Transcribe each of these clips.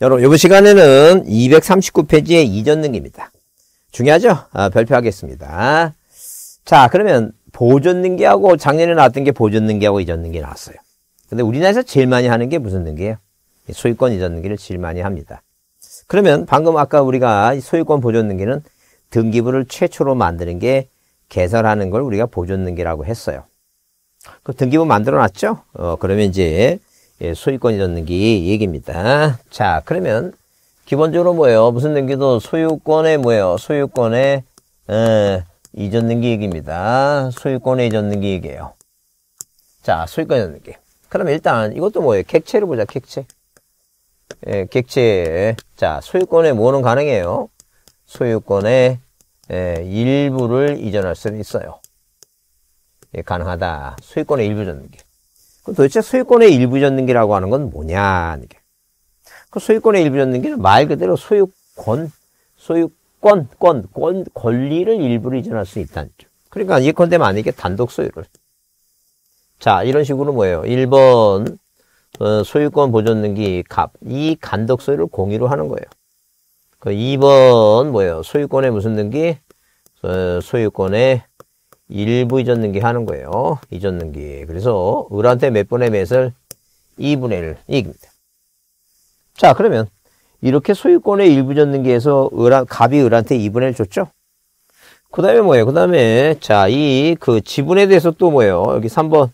여러분 이번 시간에는 239페이지의 이전 능기입니다. 중요하죠? 아, 별표하겠습니다. 자 그러면 보존 능기하고 작년에 나왔던 게 보존 능기하고 이전 능기 나왔어요. 근데 우리나라에서 제일 많이 하는 게 무슨 능기예요? 소유권 이전 능기를 제일 많이 합니다. 그러면 방금 아까 우리가 소유권 보존 능기는 등기부를 최초로 만드는 게 개설하는 걸 우리가 보존 능기라고 했어요. 그 등기부 만들어 놨죠? 어, 그러면 이제 예, 소유권이 줬는 게 얘기입니다. 자, 그러면 기본적으로 뭐예요? 무슨 등기도 소유권의 뭐예요? 소유권의 어, 이전 등기 얘기입니다. 소유권의 이전 등기 얘기예요. 자, 소유권 이전 등기. 그럼 일단 이것도 뭐예요? 객체를 보자, 객체. 예, 객체. 자, 소유권의 뭐는 가능해요? 소유권의 예, 일부를 이전할 수는 있어요. 예, 가능하다. 소유권의 일부 전기. 그 도대체 소유권의 일부전등기라고 하는 건 뭐냐. 그 소유권의 일부전등기는 말 그대로 소유권, 소유권, 권, 권, 권리를 일부로 이전할 수 있다는 점. 그러니까 예컨대 만약에 단독 소유를. 자, 이런 식으로 뭐예요? 1번, 어, 소유권 보존등기 값. 이 간독 소유를 공유로 하는 거예요. 그 2번, 뭐예요? 소유권의 무슨 등기? 어, 소유권의 일부 이전 등기 하는 거예요. 이전 등기. 그래서 을한테 몇번의 몇을 2분의 1 이익입니다. 자 그러면 이렇게 소유권의 일부 이전 등기에서 을한, 갑이 을한테 2분의 1 줬죠? 그 다음에 뭐예요? 그 다음에 자이 그 지분에 대해서 또 뭐예요? 여기 3번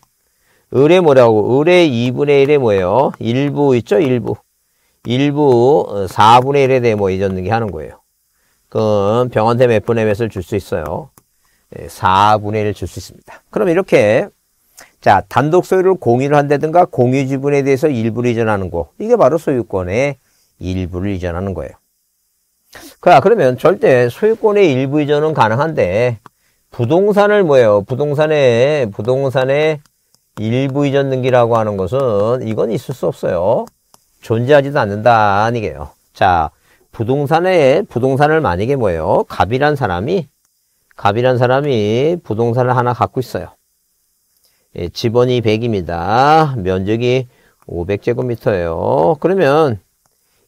을의 뭐라고? 을의 2분의 1에 뭐예요? 일부 있죠? 일부. 일부 4분의 어, 1에 대해 뭐 이전 등기 하는 거예요. 그럼 병한테 몇 분의 몇을 줄 수 있어요? 4분의 1을 줄 수 있습니다. 그럼 이렇게 자 단독 소유를 공유를 한다든가 공유 지분에 대해서 일부를 이전하는 거 이게 바로 소유권의 일부를 이전하는 거예요. 자 그러면 절대 소유권의 일부 이전은 가능한데 부동산을 뭐예요? 부동산의 부동산의 일부 이전 등기라고 하는 것은 이건 있을 수 없어요. 존재하지도 않는다 아니게요. 자 부동산에 부동산을 만약에 뭐예요? 갑이란 사람이 갑이란 사람이 부동산을 하나 갖고 있어요. 예, 집원이 100입니다. 면적이 500제곱미터예요. 그러면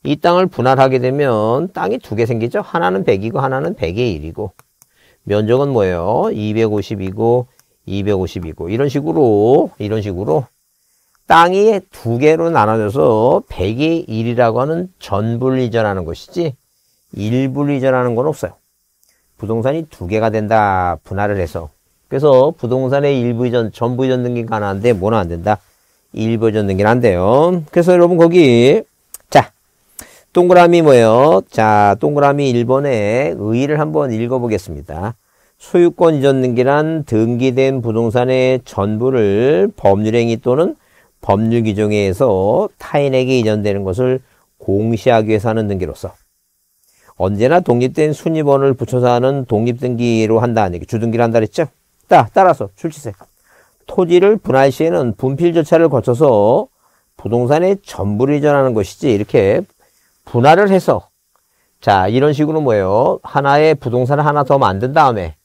이 땅을 분할하게 되면 땅이 두 개 생기죠. 하나는 100이고 하나는 100의 1이고 면적은 뭐예요? 250이고 250이고 이런 식으로 이런 식으로 땅이 두 개로 나눠져서 100의 1이라고 하는 전분리전하는 것이지 1분리전하는 건 없어요. 부동산이 두 개가 된다 분할을 해서 그래서 부동산의 일부 이전 전부 이전 등기가 하나데 뭐는 안 된다 일부 이전 등기는 안 돼요 그래서 여러분 거기 자 동그라미 뭐예요 자 동그라미 1번에 의의를 한번 읽어보겠습니다 소유권 이전 등기란 등기된 부동산의 전부를 법률행위 또는 법률 규정에 의해서 타인에게 이전되는 것을 공시하기 위해서 하는 등기로서 언제나 독립된 순위번을 붙여서 하는 독립등기로 한다. 주등기를 한다 그랬죠? 따, 따라서 출시세. 토지를 분할 시에는 분필 절차를 거쳐서 부동산의 전부를 이전하는 것이지 이렇게 분할을 해서 자 이런 식으로 뭐예요 하나의 부동산을 하나 더 만든 다음에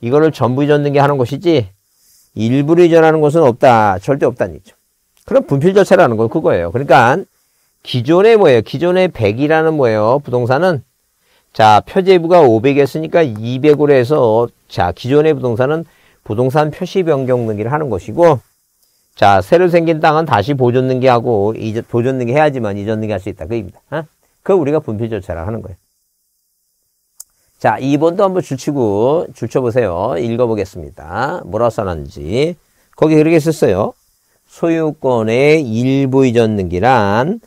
이거를 전부 이전 등기하는 것이지 일부를 이전하는 것은 없다 절대 없다는 얘기죠 그럼 분필 절차라는 건 그거예요 그러니까 기존의 뭐예요 기존의 100이라는 뭐예요 부동산은 자, 표제부가 500이었으니까 200으로 해서 자, 기존의 부동산은 부동산 표시 변경 등기를 하는 것이고 자, 새로 생긴 땅은 다시 보존 등기하고 이전 보존 등기 해야지만 이전 등기 할 수 있다. 그입니다. 어? 그 우리가 분필 절차라 하는 거예요. 자, 2번도 한번 줄치고 줄쳐보세요. 읽어보겠습니다. 뭐라 써놨는지. 거기 그렇게 썼어요. 소유권의 일부 이전 등기란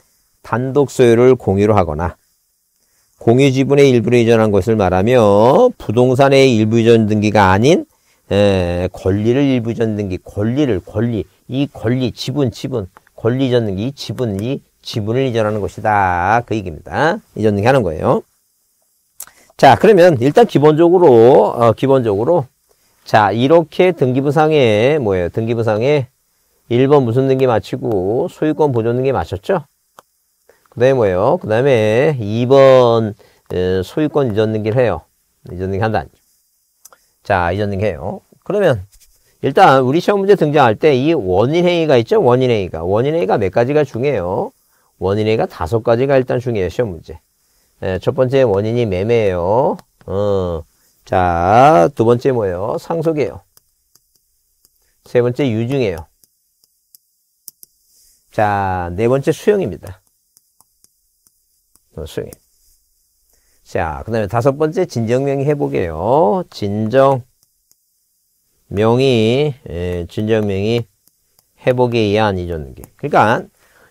단독 소유를 공유로 하거나 공유 지분의 일부를 이전한 것을 말하며 부동산의 일부 이전 등기가 아닌 에, 권리를 일부 이전 등기, 권리를 권리, 이 권리 지분 지분, 권리 이전 등기 지분 이 지분을 이전하는 것이다. 그 얘기입니다. 이전 등기 하는 거예요. 자, 그러면 일단 기본적으로 어, 기본적으로 자, 이렇게 등기부상에 뭐예요? 등기부상에 1번 무슨 등기 마치고 소유권 보존 등기 마쳤죠? 그 다음에 뭐예요? 그 다음에 2번 소유권 이전 등기를 해요. 이전 등기 한다. 자, 이전 등기 해요. 그러면 일단 우리 시험 문제 등장할 때 이 원인 행위가 있죠? 원인 행위가. 원인 행위가 몇 가지가 중요해요? 원인 행위가 다섯 가지가 일단 중요해요. 시험 문제. 네, 첫 번째 원인이 매매예요. 어. 자, 두 번째 뭐예요? 상속이에요. 세 번째 유증이에요. 자, 네 번째 수용입니다. 어, 수용해. 자, 그 다음에 다섯 번째 진정명의 회복이에요. 진정명이, 예, 진정명이 회복에 의한 이전기. 그러니까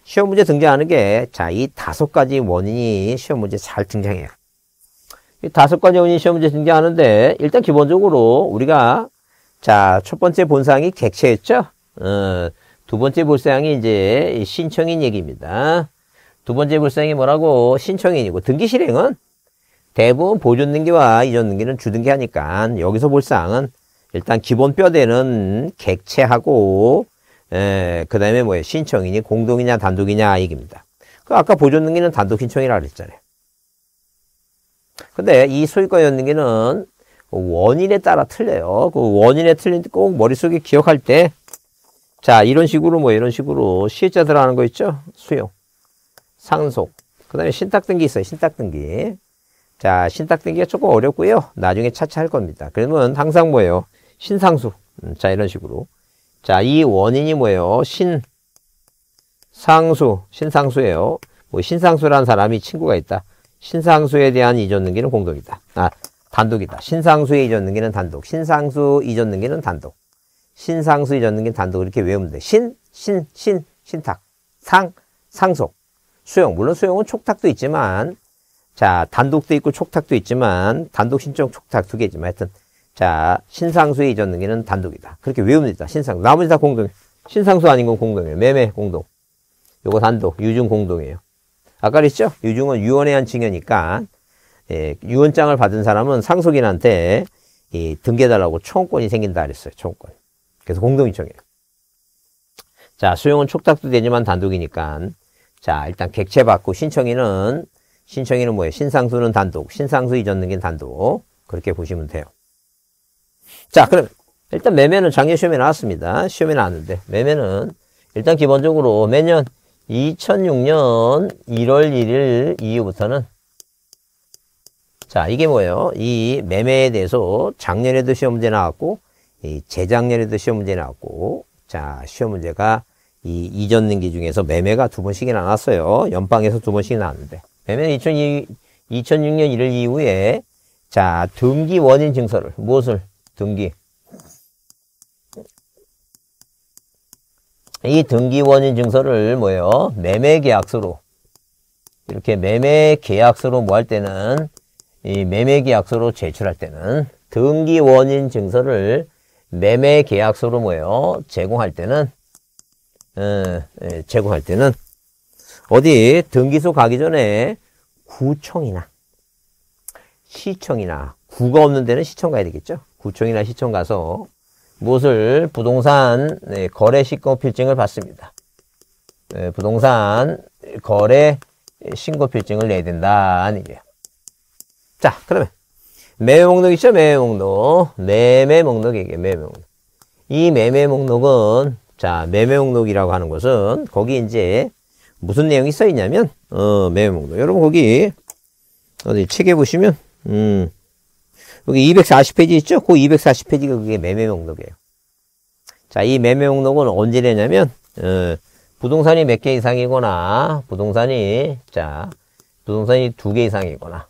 시험 문제 등장하는 게, 자, 이 다섯 가지 원인이 시험 문제 잘 등장해요. 이 다섯 가지 원인이 시험 문제 등장하는데, 일단 기본적으로 우리가, 자, 첫 번째 본상이 객체였죠? 어, 두 번째 본상이 이제 신청인 얘기입니다. 두 번째 불상이 뭐라고? 신청인이고 등기 실행은 대부분 보존 등기와 이전 등기는 주등기하니까 여기서 불상은 일단 기본 뼈대는 객체하고 그 다음에 뭐예요? 신청인이 공동이냐 단독이냐 이 얘기입니다. 그 아까 보존 등기는 단독 신청이라 그랬잖아요. 근데 이 소유권 연등기는 원인에 따라 틀려요. 그 원인에 틀린 꼭 머릿속에 기억할 때 자, 이런 식으로 뭐 이런 식으로 시에자 들어가는 거 있죠? 수용. 상속. 그 다음에 신탁등기 있어요. 신탁등기. 자, 신탁등기가 조금 어렵고요. 나중에 차차 할 겁니다. 그러면 항상 뭐예요? 신상수. 음, 자, 이런 식으로. 자, 이 원인이 뭐예요? 신상수. 신상수예요. 뭐 신상수라는 사람이 친구가 있다. 신상수에 대한 이전 등기는 공동이다. 아, 단독이다. 신상수의 이전 등기는 단독. 신상수 이전 등기는 단독. 신상수 이전 등기는 단독. 이렇게 외우면 돼. 신, 신, 신, 신탁. 상, 상속. 수용, 물론 수용은 촉탁도 있지만, 자, 단독도 있고 촉탁도 있지만, 단독 신청 촉탁 두 개지만 하여튼, 자, 신상수의 이전 등기는 단독이다. 그렇게 외웁니다. 신상, 나머지 다 공동, 신상수 아닌 건 공동이에요. 매매 공동. 요거 단독, 유증 공동이에요. 아까 그랬죠? 유증은 유언에 한 증여니까, 예, 유언장을 받은 사람은 상속인한테 이등계해달라고총권이 생긴다 그랬어요. 총권 그래서 공동이청이에요. 자, 수용은 촉탁도 되지만 단독이니까 자, 일단 객체 받고 신청인은 신청인은 뭐예요? 신상수는 단독, 신상수 이전 등기 단독. 그렇게 보시면 돼요. 자, 그럼 일단 매매는 작년 시험에 나왔습니다. 시험에 나왔는데 매매는 일단 기본적으로 매년 2006년 1월 1일 이후부터는 자, 이게 뭐예요? 이 매매에 대해서 작년에도 시험 문제 나왔고 이 재작년에도 시험 문제 나왔고 자, 시험 문제가 이 이전 등기 중에서 매매가 두 번씩이나 났어요. 연방에서 두 번씩이나 났는데. 매매는 2 0 0 2006년 1월 이후에 자 등기 원인 증서를 무엇을 등기 이 등기 원인 증서를 뭐예요? 매매 계약서로 이렇게 매매 계약서로 뭐할 때는 이 매매 계약서로 제출할 때는 등기 원인 증서를 매매 계약서로 뭐예요? 제공할 때는 제공할 때는 어디 등기소 가기 전에 구청이나 시청이나 구가 없는 데는 시청 가야 되겠죠. 구청이나 시청 가서 무엇을 부동산 네, 거래 신고 필증을 받습니다. 네, 부동산 거래 신고 필증을 내야 된다는 얘기예요. 자, 그러면 매매 목록 이죠 매매 목록. 매매 목록이에요. 매매 목록. 이 매매 목록은 자, 매매 목록이라고 하는 것은 거기 이제 무슨 내용이 써 있냐면 어, 매매 목록. 여러분 거기 어디 책에 보시면 음. 여기 240페이지 있죠? 그 240페이지가 그게 매매 목록이에요. 자, 이 매매 목록은 언제 되냐면 어, 부동산이 몇 개 이상이거나 부동산이 자, 부동산이 두 개 이상이거나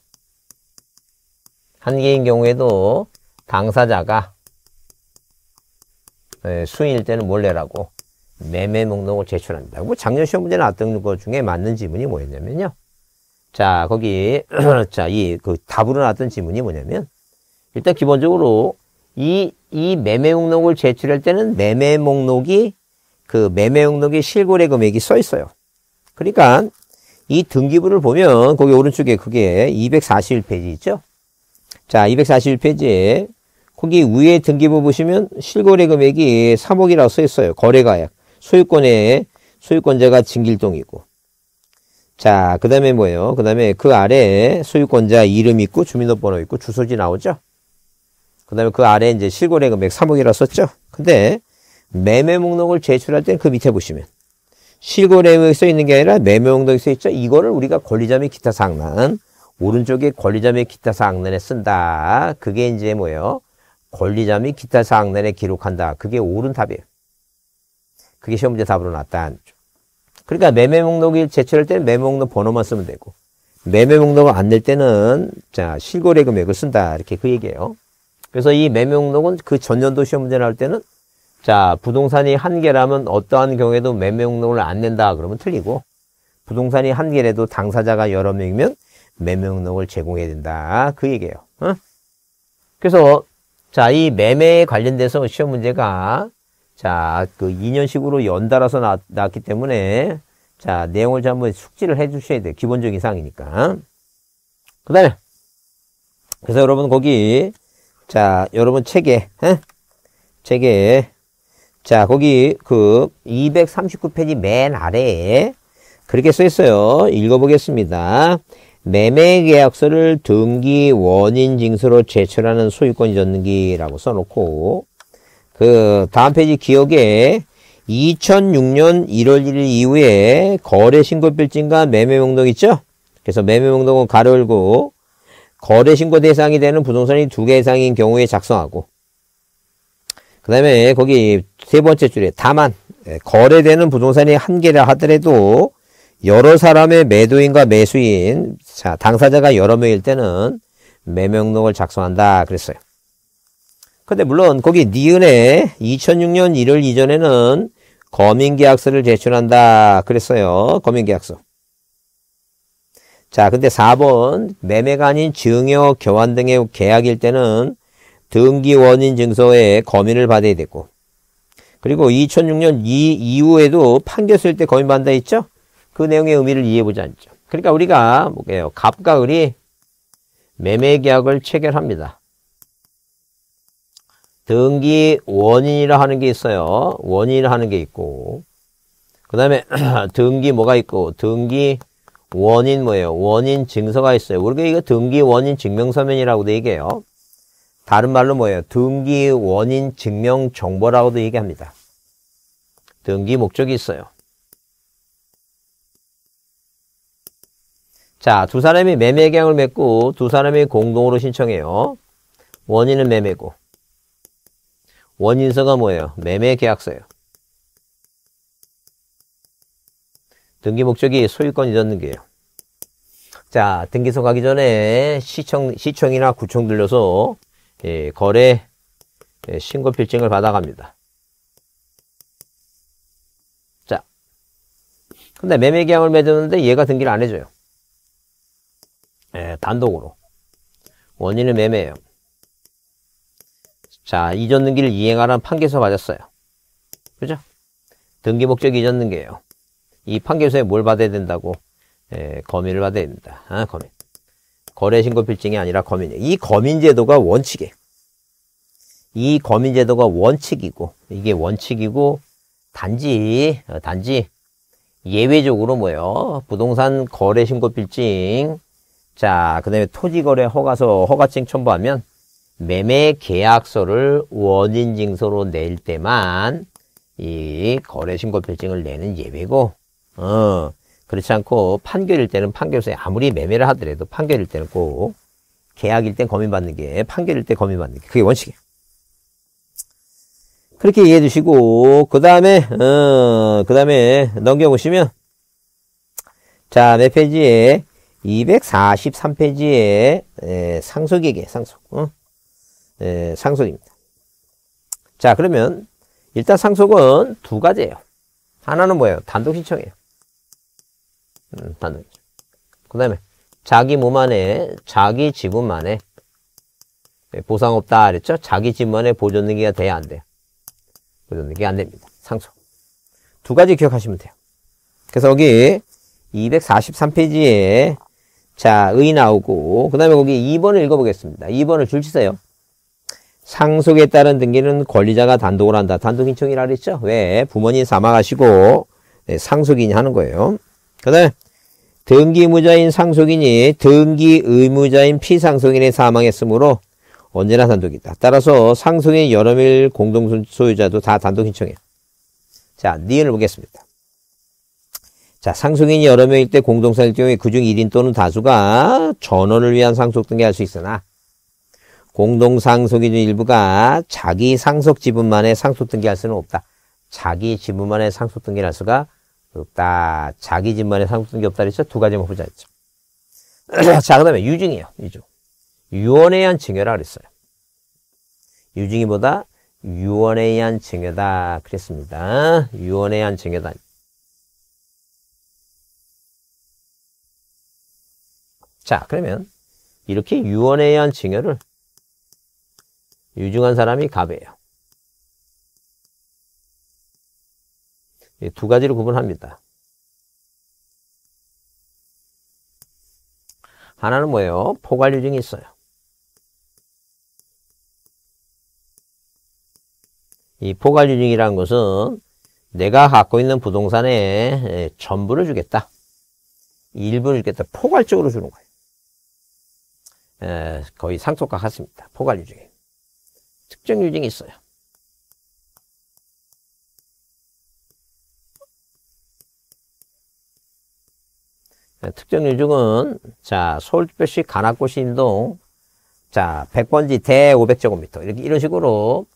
한 개인 경우에도 당사자가 예, 수인일 때는 몰래라고 매매 목록을 제출합니다. 뭐 작년 시험 문제 나왔던 것 중에 맞는 지문이 뭐였냐면요. 자, 거기, 자, 이, 그, 답으로 나왔던 지문이 뭐냐면, 일단 기본적으로 이, 이 매매 목록을 제출할 때는 매매 목록이, 그 매매 목록의 실거래 금액이 써 있어요. 그러니까, 이 등기부를 보면, 거기 오른쪽에 그게 241페이지 있죠? 자, 241페이지에 거기 위에 등기부 보시면 실거래 금액이 3억이라고 써 있어요. 거래가액. 소유권에 소유권자가 진길동이고. 자, 그 다음에 뭐예요? 그 다음에 그 아래에 소유권자 이름 있고 주민등록번호 있고 주소지 나오죠? 그 다음에 그 아래에 이제 실거래 금액 3억이라 썼죠? 근데 매매 목록을 제출할 때는 그 밑에 보시면 실거래 금액 써 있는 게 아니라 매매 목록이 써 있죠? 이거를 우리가 권리자 및 기타 사항란 오른쪽에 권리자 및 기타 사항란에 쓴다. 그게 이제 뭐예요? 권리자 및 기타 사항 내에 기록한다. 그게 옳은 답이에요. 그게 시험 문제 답으로 나왔다. 그러니까 매매 목록이 제출할 때는 매매 목록 번호만 쓰면 되고 매매 목록을 안 낼 때는 자 실거래 금액을 쓴다. 이렇게 그 얘기예요. 그래서 이 매매 목록은 그 전년도 시험 문제 나올 때는 자 부동산이 한 개라면 어떠한 경우에도 매매 목록을 안 낸다. 그러면 틀리고 부동산이 한 개라도 당사자가 여러 명이면 매매 목록을 제공해야 된다. 그 얘기예요. 어? 그래서 자, 이 매매에 관련돼서 시험 문제가 자, 그 2년식으로 연달아서 나, 왔기 때문에 자, 내용을 한번 숙지를 해 주셔야 돼요. 기본적인 사항이니까. 그 다음에 그래서 여러분 거기 자, 여러분 책에 에? 예? 책에 자, 거기 그 239페이지 맨 아래에 그렇게 써 있어요. 읽어보겠습니다. 매매계약서를 등기 원인 징수로 제출하는 소유권 이 전기라고 등 써놓고 그 다음 페이지 기억에 2006년 1월 1일 이후에 거래신고필증과 매매명동 있죠? 그래서 매매명동은 가로 열고 거래신고 대상이 되는 부동산이 두 개 이상인 경우에 작성하고 그 다음에 거기 세 번째 줄에 다만 예, 거래되는 부동산이 한 개라 하더라도 여러 사람의 매도인과 매수인, 자, 당사자가 여러 명일 때는 매명록을 작성한다 그랬어요. 근데 물론 거기 니은에 2006년 1월 이전에는 거민계약서를 제출한다 그랬어요. 거민계약서. 자, 근데 4번 매매가 아닌 증여, 교환 등의 계약일 때는 등기 원인 증서에 거민을 받아야 되고 그리고 2006년 이 이후에도 판결 쓸때 거민 받는다 했죠? 그 내용의 의미를 이해해보지 않죠. 그러니까 우리가 뭐예요? 갑과 을이 매매계약을 체결합니다. 등기 원인이라 하는 게 있어요. 원인이라 하는 게 있고 그 다음에 등기 뭐가 있고 등기 원인 뭐예요? 원인 증서가 있어요. 우리가 이거 등기 원인 증명서면이라고도 얘기해요. 다른 말로 뭐예요? 등기 원인 증명 정보라고도 얘기합니다. 등기 목적이 있어요. 자, 두 사람이 매매계약을 맺고 두 사람이 공동으로 신청해요. 원인은 매매고. 원인서가 뭐예요? 매매계약서예요. 등기 목적이 소유권 이전 등게예요 자, 등기소 가기 전에 시청, 시청이나 구청 들려서 예, 거래 예, 신고 필증을 받아갑니다. 자, 근데 매매계약을 맺었는데 얘가 등기를 안 해줘요. 예, 단독으로. 원인은 매매예요. 자, 이전 등기를 이행하라는 판결서 받았어요. 그죠? 등기 목적 이전 등기예요. 이 판결서에 뭘 받아야 된다고? 예, 거민을 받아야 됩니다 아, 거민. 거래 신고 필증이 아니라 거민이에요. 이 거민 제도가 원칙이에요. 이 거민 제도가 원칙이고 이게 원칙이고 단지 어, 단지 예외적으로 뭐예요? 부동산 거래 신고 필증 자, 그 다음에 토지거래 허가서, 허가증 첨부하면 매매 계약서를 원인징서로 낼 때만 이 거래신고 필증을 내는 예외고, 어, 그렇지 않고 판결일 때는 판결서에 아무리 매매를 하더라도 판결일 때는 꼭 계약일 때 검인받는 게 판결일 때 검인받는 게 그게 원칙이에요. 그렇게 이해해 주시고 그 다음에 어, 그 다음에 넘겨보시면 자몇 페이지에 243페이지에 상속에게 상속 어? 에, 상속입니다. 자 그러면 일단 상속은 두 가지예요. 하나는 뭐예요? 단독 신청이에요. 음, 단독 신청. 그 다음에 자기 몸안에 자기 지분만에 예, 보상 없다 그랬죠? 자기 지분만에 보존능기가 돼야 안 돼요. 보존능기가 안 됩니다. 상속. 두 가지 기억하시면 돼요. 그래서 여기 243페이지에 자, 의 나오고 그 다음에 거기 2번을 읽어보겠습니다. 2번을 줄 치세요. 상속에 따른 등기는 권리자가 단독을 한다. 단독 신청이라 그랬죠? 왜? 부모님 사망하시고 네, 상속인이 하는 거예요. 그 다음에 등기무자인 상속인이 등기의무자인 피상속인의 사망했으므로 언제나 단독이다. 따라서 상속인 여러 일 공동소유자도 다 단독 신청해요. 자, 니은을 보겠습니다. 자, 상속인이 여러 명일 때 공동사일 경우에 그중 1인 또는 다수가 전원을 위한 상속 등기할수 있으나 공동상속인 중 일부가 자기 상속 지분만의 상속 등기할 수는 없다. 자기 지분만의 상속 등기할 수가 없다. 자기 지분만의 상속 등기 없다 그래서두 가지만 보자 했죠. 자, 그 다음에 유증이에요. 유증. 유언에 의한 증여라 그랬어요. 유증이보다 유언에 의한 증여다 그랬습니다. 유언에 의한 증여다. 자, 그러면 이렇게 유언에 의한 증여를 유증한 사람이 갑이에요. 두 가지로 구분합니다. 하나는 뭐예요? 포괄 유증이 있어요. 이 포괄 유증이라는 것은 내가 갖고 있는 부동산에 전부를 주겠다. 일부를 주겠다. 포괄적으로 주는 거예요. 거의 상속과 같습니다. 포괄 유증에. 특정 유증이 있어요. 특정 유증은 자 서울특별시 간악고시 인동 자 100번지 대 500제곱미터 이렇게 이런 식으로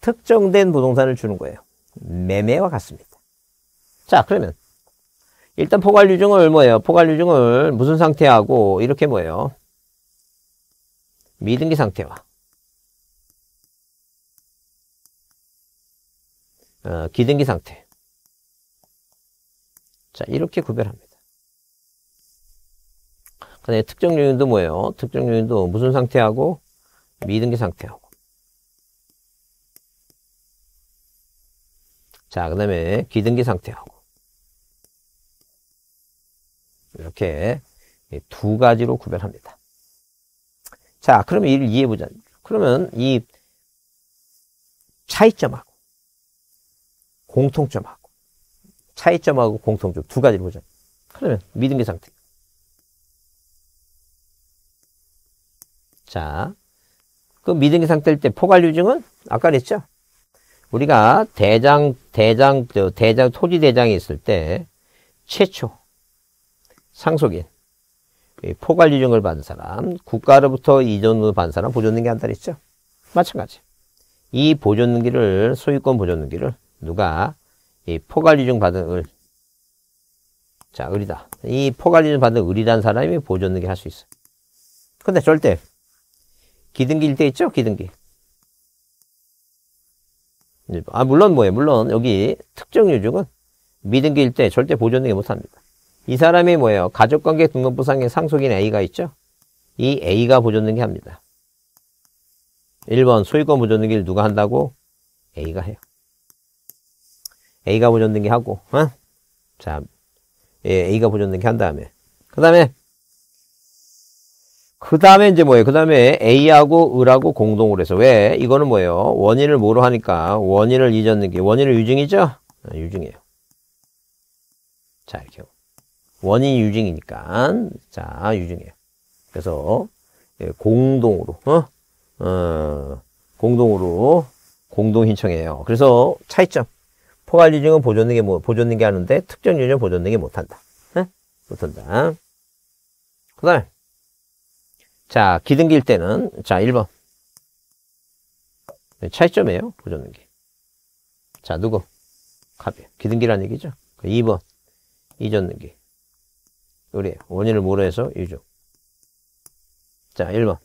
특정된 부동산을 주는 거예요. 매매와 같습니다. 자 그러면 일단 포괄 유증을 뭐예요? 포괄 유증을 무슨 상태하고 이렇게 뭐예요? 미등기 상태와 어, 기등기 상태 자 이렇게 구별합니다 그다음 특정 요인도 뭐예요? 특정 요인도 무슨 상태하고 미등기 상태하고 자, 그 다음에 기등기 상태하고 이렇게 두 가지로 구별합니다. 자, 그러면 이를 이해해보자. 그러면 이 차이점하고 공통점하고 차이점하고 공통점 두 가지를 보자. 그러면 믿음의 상태. 자, 그 믿음의 상태일 때 포괄유증은 아까 그랬죠? 우리가 대장, 대장, 대장, 토지대장이 있을 때 최초 상속인 포괄 유증을 받은 사람, 국가로부터 이전으로 받은 사람 보존등기 한달 있죠. 마찬가지. 이 보존등기를 소유권 보존등기를 누가 이 포괄 유증 받은 을, 자 을이다. 이 포괄 유증 받은 을이란 사람이 보존등기 할 수 있어. 근데 절대 기등기일 때 있죠, 기등기. 아 물론 뭐예요? 물론 여기 특정 유증은 미등기일 때 절대 보존등기 못합니다. 이 사람이 뭐예요? 가족관계 등록부상의 상속인 A가 있죠? 이 A가 보존등기 합니다. 1번 소유권 보존등기를 누가 한다고? A가 해요. A가 보존등기 하고 어? 자, 예, A가 보존등기 한 다음에 그 다음에 그 다음에 이제 뭐예요? 그 다음에 A하고 을하고 공동으로 해서 왜? 이거는 뭐예요? 원인을 뭐로 하니까 원인을 잊었는 게 원인을 유증이죠? 아, 유증이에요. 자 이렇게 원인 유증이니까. 자, 유증이에요. 그래서, 예, 공동으로, 어? 어, 공동으로, 공동 신청해요. 그래서 차이점. 포괄 유증은 보존능 게, 뭐, 보존능게 하는데 특정 유증은 보존능게 못한다. 예? 못한다. 그 다음에, 자, 기등기일 때는, 자, 1번. 차이점이에요. 보존능 게. 자, 누구? 갑이요. 기등기란 얘기죠. 2번. 잊었는 게. 요리 원인을 뭐로 해서 유족. 자, 1번.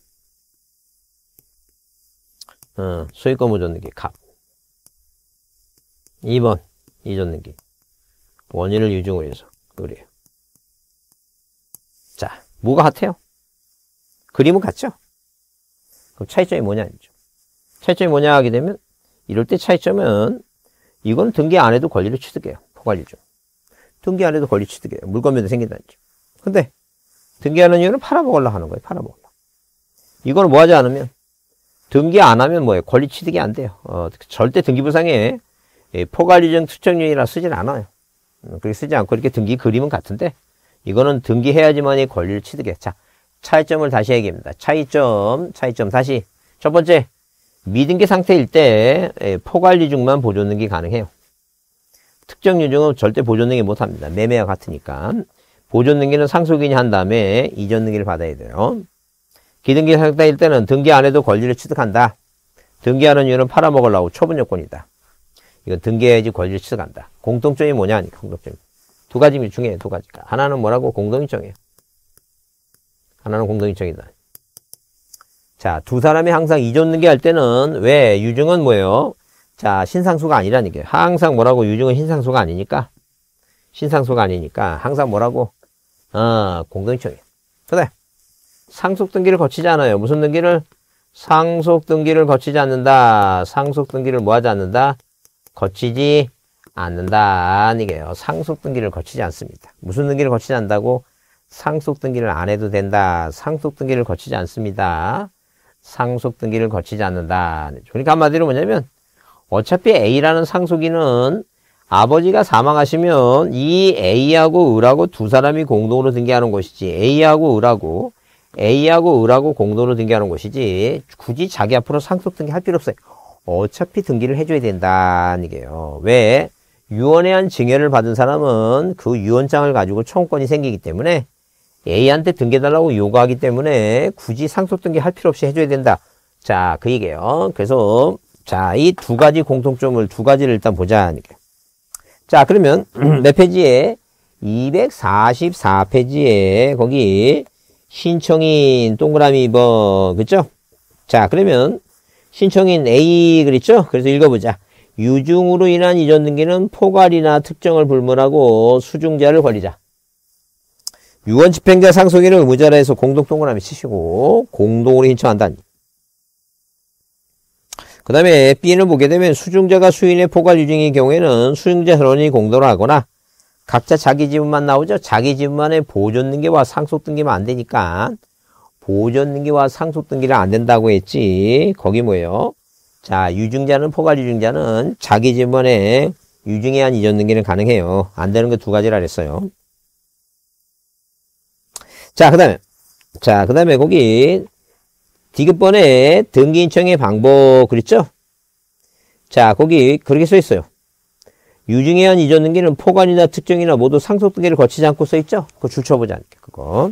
어, 수익권 보존느기 값. 2번. 이전느기 원인을 유증으로 해서 요리요 자, 뭐가 같아요? 그림은 같죠? 그럼 차이점이 뭐냐 아니죠. 차이점이 뭐냐 하게 되면 이럴 때 차이점은 이건 등기 안 해도 권리를 취득해요. 포괄유증. 등기 안 해도 권리 취득해요. 물건면도 생긴다는 점. 근데 등기하는 이유는 팔아먹으려 하는 거예요. 팔아먹으려. 이거는 뭐 하지 않으면 등기 안 하면 뭐예요? 권리 취득이 안 돼요. 어, 절대 등기부상에 예, 포괄유정 투척률이라 쓰진 않아요. 음, 그렇게 쓰지 않고 이렇게 등기 그림은 같은데 이거는 등기해야지만이 권리를 취득해. 자, 차이점을 다시 얘기합니다. 차이점, 차이점 다시. 첫 번째, 미등기 상태일 때 예, 포괄유증만 보존등기 가능해요. 특정 유증은 절대 보존등기 못합니다. 매매와 같으니까. 보존 등기는 상속인이 한 다음에 이전 등기를 받아야 돼요. 기등기 상속자일 때는 등기 안 해도 권리를 취득한다. 등기하는 이유는 팔아먹으려고 처분 요건이다. 이건 등기해야지 권리를 취득한다. 공통점이 뭐냐? 하니까 공통점. 이두 가지 중에 두 가지가. 하나는 뭐라고? 공동인정이에요. 하나는 공동인정이다. 자, 두 사람이 항상 이전 등기할 때는 왜 유증은 뭐예요? 자, 신상수가 아니라니까요 항상 뭐라고 유증은 신상수가 아니니까 신상수가 아니니까 항상 뭐라고 아, 공동체이야 그래. 상속 등기를 거치지 않아요. 무슨 등기를? 상속 등기를 거치지 않는다. 상속 등기를 뭐 하지 않는다? 거치지 않는다. 아니게요. 상속 등기를 거치지 않습니다. 무슨 등기를 거치지 않는다고? 상속 등기를 안 해도 된다. 상속 등기를 거치지 않습니다. 상속 등기를 거치지 않는다. 그러니까 한마디로 뭐냐면 어차피 A라는 상속인은 아버지가 사망하시면 이 A하고 을하고 두 사람이 공동으로 등기하는 것이지 A하고 을하고 A하고 을하고 공동으로 등기하는 것이지 굳이 자기 앞으로 상속 등기할 필요 없어요. 어차피 등기를 해줘야 된다는 얘기예요. 왜? 유언에 한 증여를 받은 사람은 그 유언장을 가지고 청구권이 생기기 때문에 A한테 등기해달라고 요구하기 때문에 굳이 상속 등기할 필요 없이 해줘야 된다. 자, 그 얘기예요. 그래서 자, 이 두 가지 공통점을 두 가지를 일단 보자. 니까 자, 그러면 몇 페이지에 244페이지에 거기 신청인 동그라미 2번 뭐, 그쵸 자, 그러면 신청인 A 그랬죠? 그래서 읽어보자. 유중으로 인한 이전 등기는 포괄이나 특정을 불문하고 수중자를 관리자 유언 집행자 상속인을 의무자라 해서 공동 동그라미 치시고 공동으로 신청한다. 그 다음에 b 는 보게 되면 수중자가 수인의 포괄 유증인 경우에는 수중자 혈원이 공도를 하거나 각자 자기 지분만 나오죠. 자기 지분만의 보존 등기와 상속 등기만 안 되니까 보존 등기와 상속 등기를 안 된다고 했지. 거기 뭐예요? 자, 유증자는 포괄 유증자는 자기 지분의 유증에 한 이전 등기는 가능해요. 안 되는 게 두가지라그랬어요 자, 그 다음에 자, 그 다음에 거기 디귿번에 등기 인청의 방법 그랬죠? 자 거기 그렇게 써 있어요. 유증에한 이전 등기는 포괄이나 특정이나 모두 상속 등기를 거치지 않고 써 있죠? 그거 줄쳐보지 않게 그거.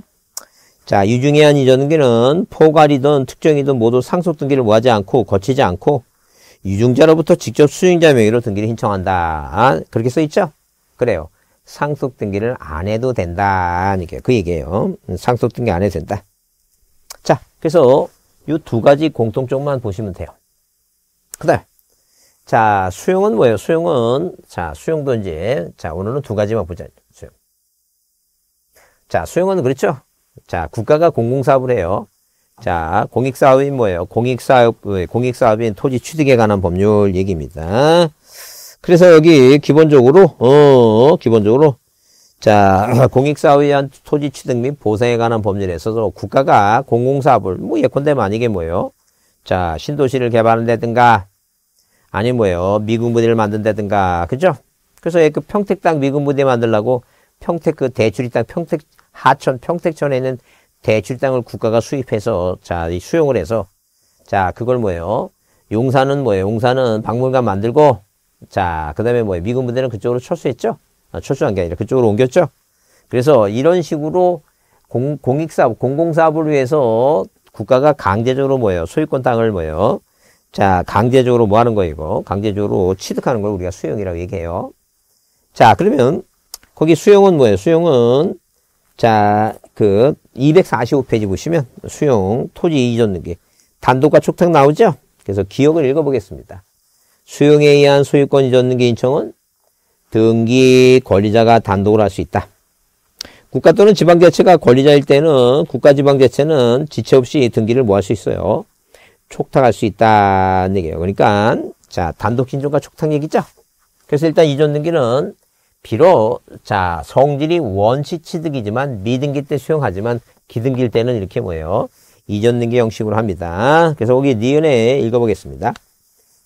자유증에한 이전 등기는 포괄이든 특정이든 모두 상속 등기를 모하지 않고 거치지 않고 유증자로부터 직접 수행자 명의로 등기를 신청한다. 그렇게 써 있죠? 그래요. 상속 등기를 안 해도 된다. 그 얘기예요. 음, 상속 등기 안 해도 된다. 자, 그래서 이두 가지 공통점만 보시면 돼요. 그다음자 수용은 뭐예요? 수용은 자 수용도 이제 자 오늘은 두 가지만 보자. 수용. 자 수용은 그렇죠. 자 국가가 공공사업을 해요. 자 공익사업이 뭐예요? 공익사업 공익사업인 토지 취득에 관한 법률 얘기입니다. 그래서 여기 기본적으로 어 기본적으로 자, 공익사업위한 토지 취득 및 보상에 관한 법률에 있어서 국가가 공공사업을, 뭐 예컨대 만약에 뭐예요? 자, 신도시를 개발한다든가, 아니 뭐예요? 미군 부대를 만든다든가, 그죠? 그래서 예, 그 평택 땅 미군 부대 만들라고 평택 그 대출이 땅 평택 하천 평택천에 있는 대출 땅을 국가가 수입해서 자 수용을 해서 자 그걸 뭐예요? 용사는 뭐예요? 용사는 박물관 만들고 자 그다음에 뭐예요? 미군 부대는 그쪽으로 철수했죠. 아, 철수한 게 아니라 그쪽으로 옮겼죠. 그래서 이런 식으로 공, 공익사업, 공공사업을 위해서 국가가 강제적으로 뭐예요? 소유권 땅을 뭐예요? 자, 강제적으로 뭐 하는 거 이거? 강제적으로 취득하는 걸 우리가 수용이라고 얘기해요. 자, 그러면 거기 수용은 뭐예요? 수용은 자, 그 245페이지 보시면 수용 토지 이전 등기 단독과 촉탁 나오죠? 그래서 기억을 읽어보겠습니다. 수용에 의한 소유권 이전 등기 인청은 등기 권리자가 단독을할 수 있다. 국가 또는 지방자체가 권리자일 때는 국가지방자체는 지체 없이 등기를 뭐 할 수 있어요? 촉탁할 수 있다는 얘기예요. 그러니까 자 단독 신종과 촉탁 얘기죠. 그래서 일단 이전 등기는 비록 자 성질이 원시 취득이지만 미등기 때 수용하지만 기등기일 때는 이렇게 뭐예요? 이전 등기 형식으로 합니다. 그래서 거기 니은에 읽어보겠습니다.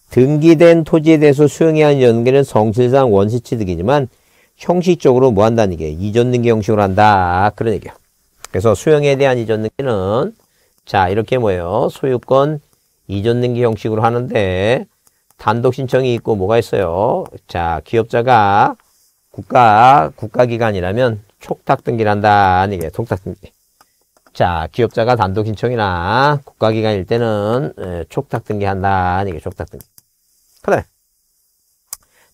등기된 토지에 대해서 수용해야 하는 연계는 성실상 원시취득이지만 형식적으로 뭐 한다는 게 이전 등기 형식으로 한다 그런 얘기야. 그래서 수용에 대한 이전 등기는 자 이렇게 뭐예요? 소유권 이전 등기 형식으로 하는데 단독 신청이 있고 뭐가 있어요? 자 기업자가 국가 국가기관이라면 촉탁 등기를 한다 아게 촉탁 등기. 자, 기업자가 단독 신청이나 국가기관일 때는 촉탁 등기한다. 이게 촉탁 등기. 그래.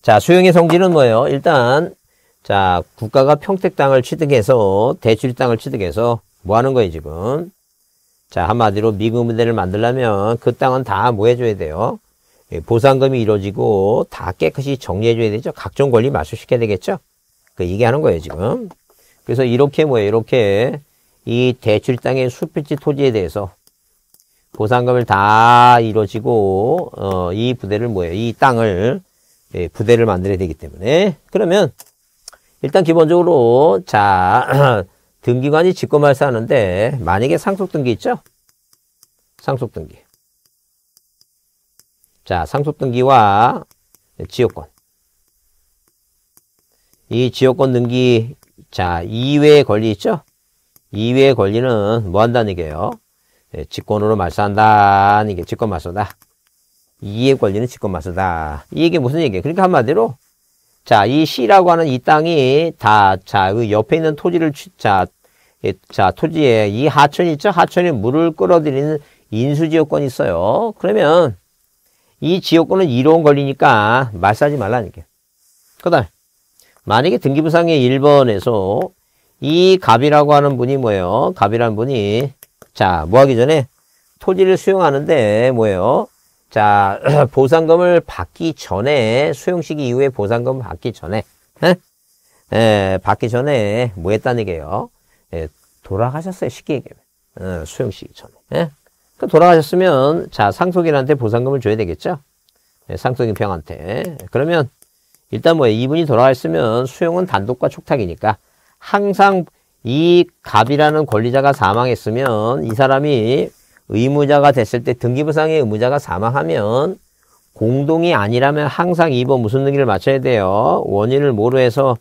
자, 수용의 성질은 뭐예요? 일단, 자, 국가가 평택 땅을 취득해서, 대출 땅을 취득해서, 뭐 하는 거예요, 지금? 자, 한마디로 미군 부대를 만들려면 그 땅은 다 뭐 해줘야 돼요? 예, 보상금이 이루어지고 다 깨끗이 정리해줘야 되죠. 각종 권리 마소시켜야 되겠죠. 그 얘기하는 거예요, 지금. 그래서 이렇게 뭐예요, 이렇게 이 대출 땅의 수필지 토지에 대해서 보상금을 다 이루어지고 어, 이 부대를 뭐예요? 이 땅을 예, 부대를 만들어야 되기 때문에 그러면 일단 기본적으로 자 등기관이 직권말사 하는데 만약에 상속등기 있죠? 상속등기 자 상속등기와 지역권 이 지역권 등기 자 이외의 권리 있죠? 이외의 권리는 뭐 한다는 얘기예요? 예, 직권으로 말소한다. 이게 직권 말소다. 이의 권리는 직권 말소다. 이 얘기 무슨 얘기예요? 그러니까 한마디로 자, 이시라고 하는 이 땅이 다, 자, 그 옆에 있는 토지를, 취, 자, 예, 자, 토지에 이 하천 있죠? 하천에 물을 끌어들이는 인수지역권이 있어요. 그러면 이 지역권은 이로운 권리니까 말싸지 말라니까. 그 다음, 만약에 등기부상의 1번에서 이 갑이라고 하는 분이 뭐예요? 갑이라는 분이 자, 뭐 하기 전에 토지를 수용하는데 뭐예요? 자, 보상금을 받기 전에 수용시기 이후에 보상금 받기 전에 에? 에, 받기 전에 뭐 했다는 얘기예요? 에, 예, 돌아가셨어요. 쉽게 얘기하면. 어, 수용시기 전에. 그 돌아가셨으면 자, 상속인한테 보상금을 줘야 되겠죠? 예, 상속인 평한테. 그러면 일단 뭐 이분이 돌아가셨으면 수용은 단독과 촉탁이니까 항상 이 갑이라는 권리자가 사망했으면 이 사람이 의무자가 됐을 때 등기부상의 의무자가 사망하면 공동이 아니라면 항상 2번 무슨 등기를 맞춰야 돼요. 원인을 모르 해서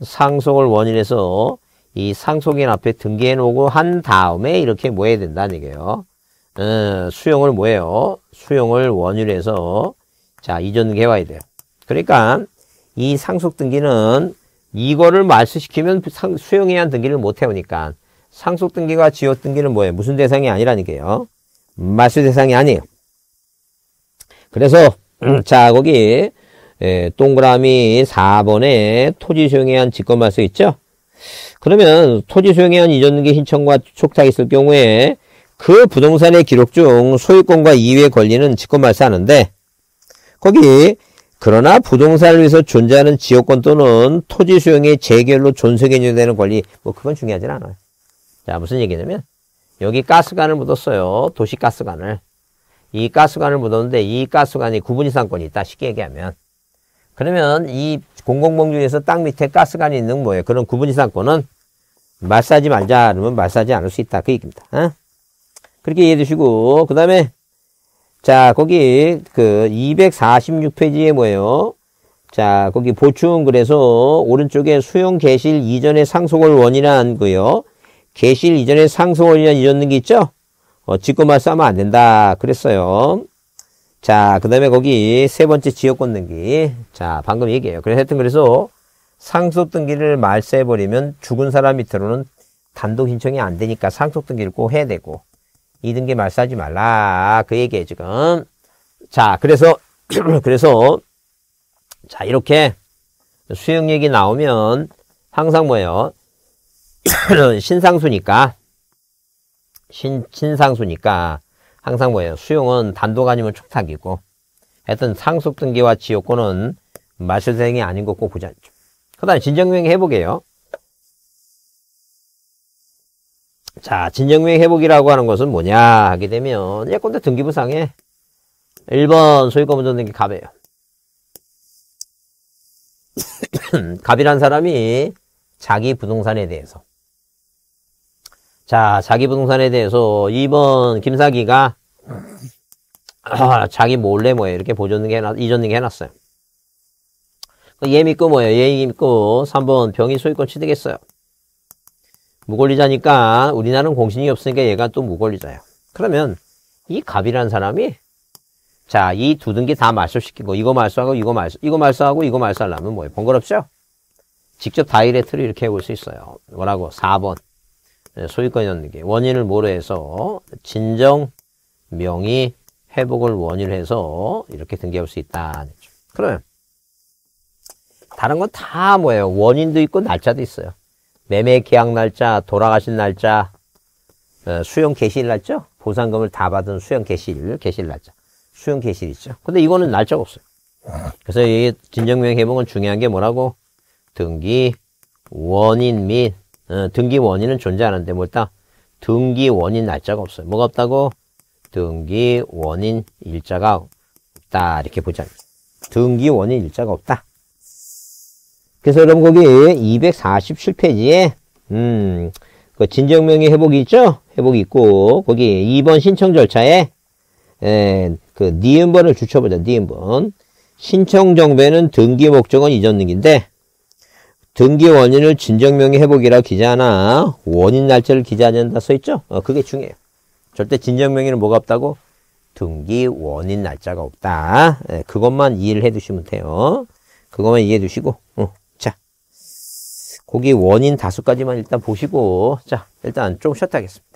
상속을 원인해서 이 상속인 앞에 등기해 놓고 한 다음에 이렇게 뭐 해야 된다는 얘기예요. 음, 수용을 뭐예요? 수용을 원유로 해서 자 이전 등기 해봐야 돼요. 그러니까 이 상속 등기는 이거를 말소시키면 수용해한 등기를 못 해오니까 상속 등기가 지역 등기는 뭐예요? 무슨 대상이 아니라니까요. 말소 대상이 아니에요. 그래서 음, 자 거기 예, 동그라미 4번에 토지 수용에 한 직권 말소 있죠? 그러면 토지 수용에 한 이전 등기 신청과 촉탁이 있을 경우에 그 부동산의 기록 중 소유권과 이외의 권리는 직권 말소하는데 거기 그러나 부동산을 위해서 존재하는 지역권 또는 토지 수용의 재결로 존속개념되는 권리 뭐 그건 중요하진 않아요. 자 무슨 얘기냐면 여기 가스관을 묻었어요. 도시 가스관을. 이 가스관을 묻었는데 이 가스관이 구분이상권이 있다 쉽게 얘기하면 그러면 이 공공봉중에서 땅 밑에 가스관이 있는 뭐예요? 그런 구분이상권은 말싸지 말자 그러면 말싸지 않을 수 있다 그 얘기입니다. 어? 그렇게 이해해 주시고 그 다음에 자, 거기 그 246페이지에 뭐예요? 자, 거기 보충 그래서 오른쪽에 수용 개실 이전의 상속을 원인한 거요. 개실 이전의 상속원이한 이전는 게 있죠? 어, 직권만 싸면 안 된다. 그랬어요. 자, 그 다음에 거기 세 번째 지역권 등기. 자, 방금 얘기해요. 그래서 하여튼 그래서 상속 등기를 말세해버리면 죽은 사람 밑으로는 단독 신청이 안 되니까 상속 등기를 꼭 해야 되고 이등기 말싸지 말라. 그 얘기에 지금. 자, 그래서, 그래서, 자, 이렇게 수영 얘기 나오면 항상 뭐예요? 신상수니까, 신, 신상수니까 항상 뭐예요? 수용은 단독 아니면 촉탁이고, 하여튼 상속등기와 지역권은 마실생이 아닌 거고, 않죠. 그 다음에 진정명의 회복이요 자, 진정명의 회복이라고 하는 것은 뭐냐 하게 되면 예컨대 등기부상에 1번 소유권 보 넣는 게 갑이에요. 갑이란 사람이 자기 부동산에 대해서 자, 자기 부동산에 대해서 2번 김사기가 아, 자기 몰래 뭐예요. 이렇게 보존등기 해놨, 이전는게 해놨어요. 그 얘 믿고 뭐예요. 얘 믿고 3번 병이 소유권 취득했어요. 무권리자니까 우리나라는 공신이 없으니까 얘가 또 무권리자야. 그러면 이 갑이라는 사람이 자, 이 두 등기 다 말소시키고 이거 말소하고 이거 말소 이거 말소하고 이거 말소하려면 뭐예요? 번거롭죠? 직접 다이렉트로 이렇게 해 볼 수 있어요. 뭐라고? 4번. 예, 소유권 이는게 원인을 뭐로 해서 진정, 명의, 회복을 원인을 해서 이렇게 등기할 수 있다. 그러면 다른 건 다 뭐예요? 원인도 있고 날짜도 있어요. 매매 계약 날짜, 돌아가신 날짜, 어, 수용 개시일 날짜, 보상금을 다 받은 수용 개시일, 개시일 날짜. 수용 개시일 있죠. 근데 이거는 날짜가 없어요. 그래서 이 진정명 해봉은 중요한 게 뭐라고? 등기 원인 및 어, 등기 원인은 존재하는데 뭘다 뭐 등기 원인 날짜가 없어요. 뭐가 없다고? 등기 원인 일자가 없다 이렇게 보자. 등기 원인 일자가 없다. 그래서 여러분 거기 247페이지에 음, 그 진정명의 회복이 있죠? 회복이 있고 거기 2번 신청 절차에 에, 예, 그 니은번을 주쳐보자 니은번 신청 정배는 등기 목적은 이전 등기인데 등기 원인을 진정명의 회복이라고 기재하나 원인 날짜를 기재하지 않는다 써있죠? 어, 그게 중요해요. 절대 진정명의는 뭐가 없다고? 등기 원인 날짜가 없다. 에, 예, 그것만 이해를 해두시면 돼요. 그것만 이해해 두시고 거기 원인 다수까지만 일단 보시고 자 일단 좀 쉬었다 하겠습니다.